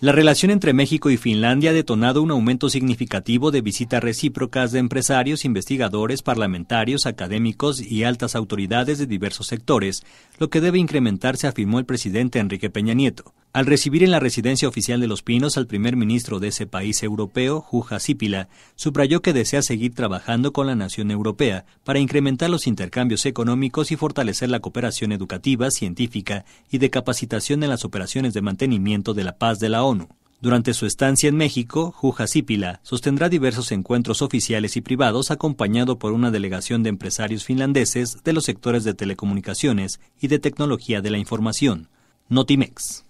La relación entre México y Finlandia ha detonado un aumento significativo de visitas recíprocas de empresarios, investigadores, parlamentarios, académicos y altas autoridades de diversos sectores, lo que debe incrementarse, afirmó el presidente Enrique Peña Nieto al recibir en la residencia oficial de Los Pinos al primer ministro de ese país europeo, Juja Sipila, subrayó que desea seguir trabajando con la nación europea para incrementar los intercambios económicos y fortalecer la cooperación educativa, científica y de capacitación en las operaciones de mantenimiento de la paz de la ONU. Durante su estancia en México, Juja Sipila sostendrá diversos encuentros oficiales y privados acompañado por una delegación de empresarios finlandeses de los sectores de telecomunicaciones y de tecnología de la información. Notimex.